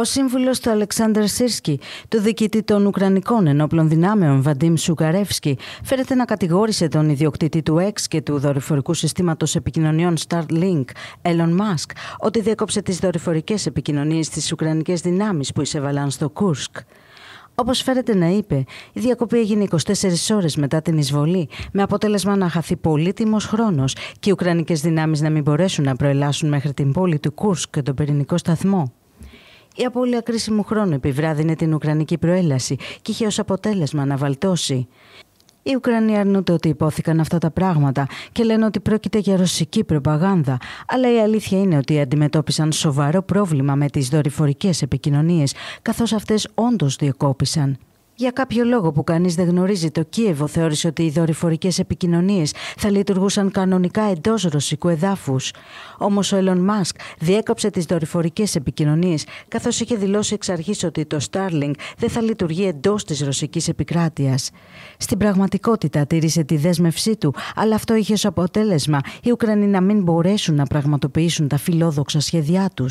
Ο σύμβουλος του Αλεξάνδρ Σίρσκι, του διοικητή των Ουκρανικών Ενόπλων Δυνάμεων Βαντίμ Σουκαρεύσκι, φέρεται να κατηγόρησε τον ιδιοκτήτη του ΕΞ και του δορυφορικού συστήματος επικοινωνιών Starlink, Elon Musk, ότι διέκοψε τις δορυφορικές επικοινωνίες στις Ουκρανικές δυνάμεις που εισέβαλαν στο Κούρσκ. Όπως φέρεται να είπε, η διακοπή έγινε 24 ώρες μετά την εισβολή, με αποτέλεσμα να χαθεί πολύτιμος χρόνος και οι Ουκρανικές δυνάμεις να μην μπορέσουν να προελάσουν μέχρι την πόλη του Κούρσκ και τον πυρηνικό σταθμό. Η απώλεια κρίσιμου χρόνου επιβράδυνε την Ουκρανική προέλαση και είχε ως αποτέλεσμα να βαλτώσει. Οι Ουκρανοί αρνούνται ότι υπόθηκαν αυτά τα πράγματα και λένε ότι πρόκειται για ρωσική προπαγάνδα. Αλλά η αλήθεια είναι ότι αντιμετώπισαν σοβαρό πρόβλημα με τις δορυφορικές επικοινωνίες, καθώς αυτές όντως διεκόπησαν. Για κάποιο λόγο που κανείς δεν γνωρίζει, το Κίεβο θεώρησε ότι οι δορυφορικές επικοινωνίες θα λειτουργούσαν κανονικά εντός ρωσικού εδάφους. Όμως ο Elon Μάσκ διέκοψε τις δορυφορικές επικοινωνίες, καθώς είχε δηλώσει εξ αρχής ότι το Starlink δεν θα λειτουργεί εντός της ρωσικής επικράτειας. Στην πραγματικότητα τήρησε τη δέσμευσή του, αλλά αυτό είχε ως αποτέλεσμα οι Ουκρανοί να μην μπορέσουν να πραγματοποιήσουν τα φιλόδοξα σχέδιά τους.